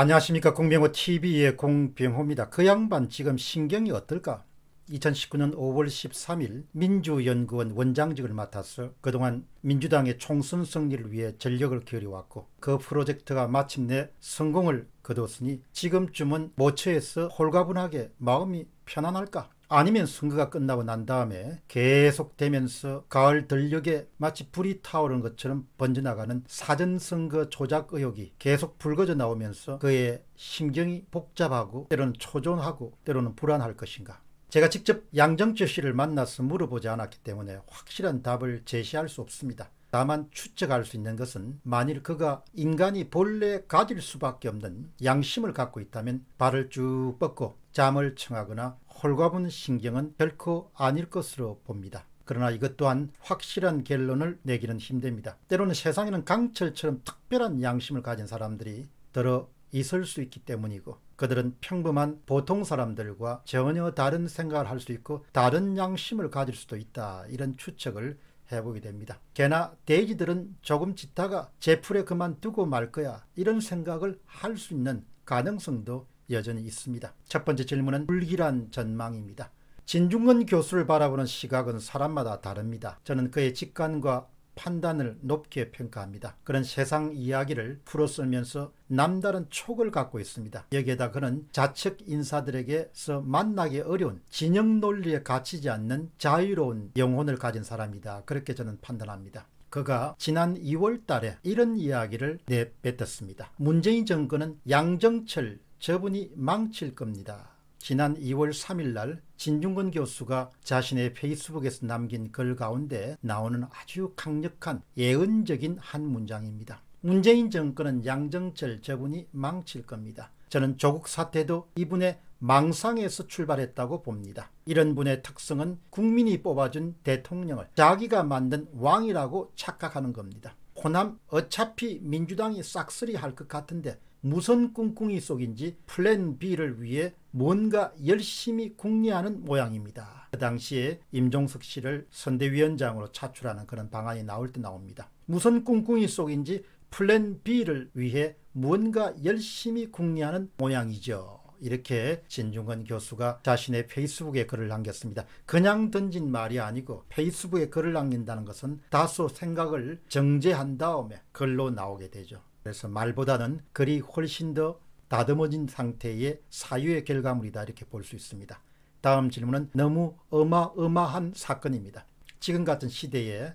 안녕하십니까 공병호 TV의 공병호입니다. 그 양반 지금 신경이 어떨까? 2019년 5월 13일 민주연구원 원장직을 맡아서 그동안 민주당의 총선 승리를 위해 전력을 기울여왔고 그 프로젝트가 마침내 성공을 거두었으니 지금쯤은 모처에서 홀가분하게 마음이 편안할까? 아니면 선거가 끝나고 난 다음에 계속되면서 가을 들녘에 마치 불이 타오른 것처럼 번져나가는 사전선거 조작 의혹이 계속 불거져 나오면서 그의 심경이 복잡하고 때로는 초조하고 때로는 불안할 것인가. 제가 직접 양정철 씨를 만나서 물어보지 않았기 때문에 확실한 답을 제시할 수 없습니다. 다만 추측할 수 있는 것은 만일 그가 인간이 본래 가질 수밖에 없는 양심을 갖고 있다면 발을 쭉 뻗고 잠을 청하거나 홀가분 신경은 결코 아닐 것으로 봅니다. 그러나 이것 또한 확실한 결론을 내기는 힘듭니다. 때로는 세상에는 강철처럼 특별한 양심을 가진 사람들이 더러 있을 수 있기 때문이고 그들은 평범한 보통 사람들과 전혀 다른 생각을 할 수 있고 다른 양심을 가질 수도 있다. 이런 추측을 해보게 됩니다. 개나 돼지들은 조금 짓다가 제풀에 그만두고 말 거야. 이런 생각을 할 수 있는 가능성도 여전히 있습니다. 첫 번째 질문은 불길한 전망입니다. 진중근 교수를 바라보는 시각은 사람마다 다릅니다. 저는 그의 직관과 판단을 높게 평가합니다. 그런 세상 이야기를 풀어쓰면서 남다른 촉을 갖고 있습니다. 여기에다 그는 좌측 인사들에게서 만나기 어려운 진영 논리에 갇히지 않는 자유로운 영혼을 가진 사람이다. 그렇게 저는 판단합니다. 그가 지난 2월 달에 이런 이야기를 내뱉었습니다. 문재인 정권은 양정철 저분이 망칠 겁니다. 지난 2월 3일 날 진중근 교수가 자신의 페이스북에서 남긴 글 가운데 나오는 아주 강력한 예언적인 한 문장입니다. 문재인 정권은 양정철 저분이 망칠 겁니다. 저는 조국 사태도 이분의 망상에서 출발했다고 봅니다. 이런 분의 특성은 국민이 뽑아준 대통령을 자기가 만든 왕이라고 착각하는 겁니다. 호남 어차피 민주당이 싹쓸이 할 것 같은데 무슨 꿍꿍이 속인지 플랜 B를 위해 뭔가 열심히 궁리하는 모양입니다. 그 당시에 임종석 씨를 선대위원장으로 차출하는 그런 방안이 나올 때 나옵니다. 무슨 꿍꿍이 속인지 플랜 B를 위해 뭔가 열심히 궁리하는 모양이죠. 이렇게 진중건 교수가 자신의 페이스북에 글을 남겼습니다. 그냥 던진 말이 아니고 페이스북에 글을 남긴다는 것은 다소 생각을 정제한 다음에 글로 나오게 되죠. 그래서 말보다는 글이 훨씬 더 다듬어진 상태의 사유의 결과물이다 이렇게 볼 수 있습니다. 다음 질문은 너무 어마어마한 사건입니다. 지금 같은 시대에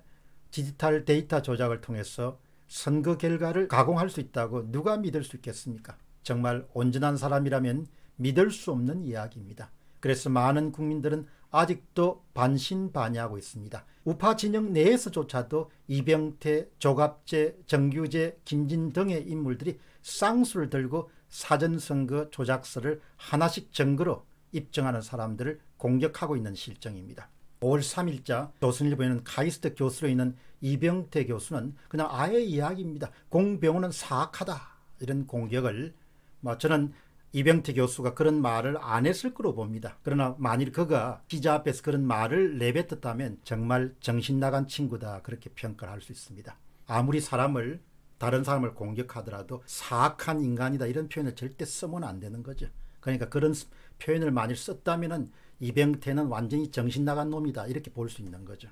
디지털 데이터 조작을 통해서 선거 결과를 가공할 수 있다고 누가 믿을 수 있겠습니까? 정말 온전한 사람이라면 믿을 수 없는 이야기입니다. 그래서 많은 국민들은 아직도 반신반의하고 있습니다. 우파 진영 내에서조차도 이병태, 조갑재, 정규재, 김진 등의 인물들이 쌍수를 들고 사전선거 조작서를 하나씩 증거로 입증하는 사람들을 공격하고 있는 실정입니다. 5월 3일자 조선일보에는 카이스트 교수로 있는 이병태 교수는 그냥 아예 이야기입니다. 공병호는 사악하다 이런 공격을 뭐 저는 이병태 교수가 그런 말을 안 했을 거로 봅니다. 그러나 만일 그가 기자 앞에서 그런 말을 내뱉었다면 정말 정신 나간 친구다 그렇게 평가를 할 수 있습니다. 아무리 사람을 다른 사람을 공격하더라도 사악한 인간이다 이런 표현을 절대 쓰면 안 되는 거죠. 그러니까 그런 표현을 많이 썼다면 이병태는 완전히 정신 나간 놈이다 이렇게 볼 수 있는 거죠.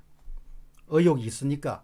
의욕이 있으니까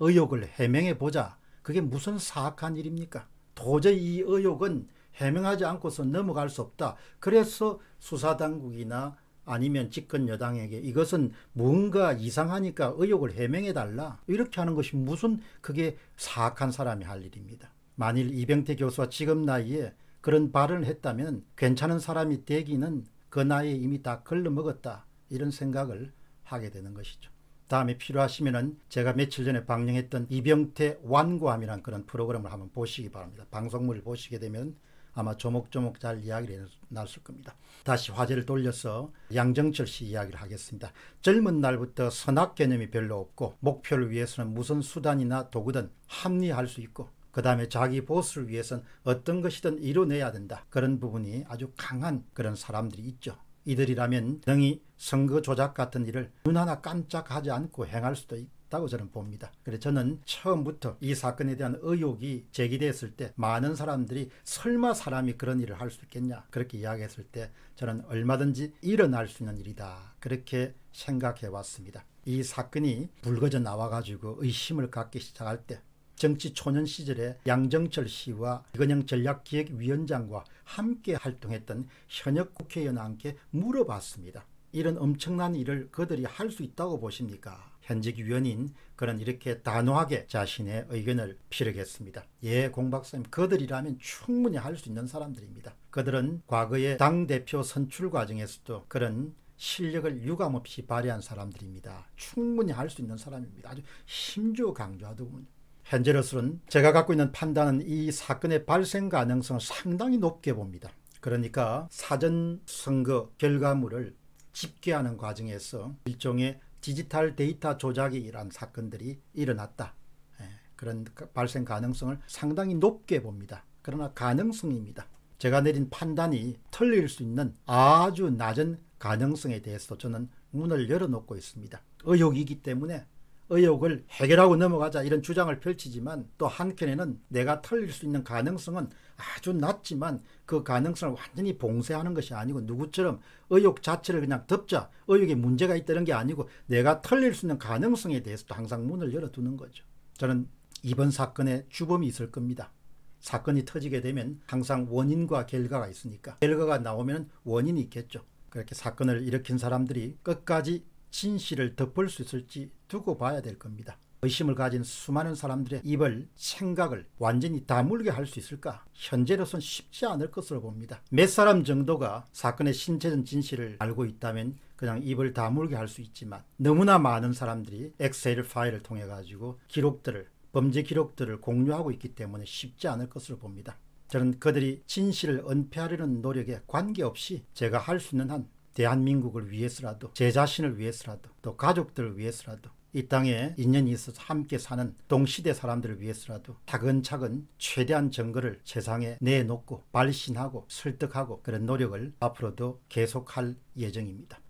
의욕을 해명해 보자. 그게 무슨 사악한 일입니까? 도저히 이 의욕은 해명하지 않고서 넘어갈 수 없다. 그래서 수사당국이나 아니면 집권 여당에게 이것은 뭔가 이상하니까 의혹을 해명해달라. 이렇게 하는 것이 무슨 그게 사악한 사람이 할 일입니다. 만일 이병태 교수가 지금 나이에 그런 발언을 했다면 괜찮은 사람이 되기는 그 나이에 이미 다 걸러먹었다. 이런 생각을 하게 되는 것이죠. 다음에 필요하시면 제가 며칠 전에 방영했던 이병태 완고함이란 그런 프로그램을 한번 보시기 바랍니다. 방송물을 보시게 되면 아마 조목조목 잘 이야기를 해놨 겁니다. 다시 화제를 돌려서 양정철 씨 이야기를 하겠습니다. 젊은 날부터 선악 개념이 별로 없고 목표를 위해서는 무슨 수단이나 도구든 합리할 수 있고 그 다음에 자기 보스를 위해서는 어떤 것이든 이뤄내야 된다. 그런 부분이 아주 강한 그런 사람들이 있죠. 이들이라면 능히 선거 조작 같은 일을 눈 하나 깜짝하지 않고 행할 수도 있고 있다고 저는 봅니다. 그래서 저는 처음부터 이 사건에 대한 의혹이 제기됐을 때 많은 사람들이 설마 사람이 그런 일을 할 수 있겠냐 그렇게 이야기했을 때 저는 얼마든지 일어날 수 있는 일이다 그렇게 생각해 왔습니다. 이 사건이 불거져 나와가지고 의심을 갖기 시작할 때 정치 초년 시절에 양정철 씨와 이건영 전략기획위원장과 함께 활동했던 현역 국회의원 함께 물어봤습니다. 이런 엄청난 일을 그들이 할 수 있다고 보십니까? 현직 위원인 그는 이렇게 단호하게 자신의 의견을 피력했습니다. 예, 공 박사님, 그들이라면 충분히 할 수 있는 사람들입니다. 그들은 과거의 당대표 선출 과정에서도 그런 실력을 유감없이 발휘한 사람들입니다. 충분히 할 수 있는 사람입니다. 아주 심주 강조하더군요. 현재로서는 제가 갖고 있는 판단은 이 사건의 발생 가능성을 상당히 높게 봅니다. 그러니까 사전 선거 결과물을 집계하는 과정에서 일종의 디지털 데이터 조작이 일한 사건들이 일어났다. 예, 그런 발생 가능성을 상당히 높게 봅니다. 그러나 가능성입니다. 제가 내린 판단이 틀릴 수 있는 아주 낮은 가능성에 대해서 저는 문을 열어놓고 있습니다. 의혹이기 때문에 의혹을 해결하고 넘어가자 이런 주장을 펼치지만 또 한켠에는 내가 털릴 수 있는 가능성은 아주 낮지만 그 가능성을 완전히 봉쇄하는 것이 아니고 누구처럼 의혹 자체를 그냥 덮자 의혹에 문제가 있다는 게 아니고 내가 털릴 수 있는 가능성에 대해서도 항상 문을 열어두는 거죠. 저는 이번 사건에 주범이 있을 겁니다. 사건이 터지게 되면 항상 원인과 결과가 있으니까 결과가 나오면 원인이 있겠죠. 그렇게 사건을 일으킨 사람들이 끝까지 진실을 덮을 수 있을지 두고 봐야 될 겁니다. 의심을 가진 수많은 사람들의 입을 생각을 완전히 다물게 할 수 있을까? 현재로선 쉽지 않을 것으로 봅니다. 몇 사람 정도가 사건의 신체적 진실을 알고 있다면 그냥 입을 다물게 할 수 있지만 너무나 많은 사람들이 엑셀 파일을 통해 가지고 기록들을 범죄 기록들을 공유하고 있기 때문에 쉽지 않을 것으로 봅니다. 저는 그들이 진실을 은폐하려는 노력에 관계없이 제가 할 수 있는 한 대한민국을 위해서라도 제 자신을 위해서라도 또 가족들을 위해서라도 이 땅에 인연이 있어서 함께 사는 동시대 사람들을 위해서라도 차근차근 최대한 정거를 세상에 내놓고 발신하고 설득하고 그런 노력을 앞으로도 계속할 예정입니다.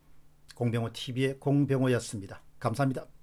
공병호TV의 공병호였습니다. 감사합니다.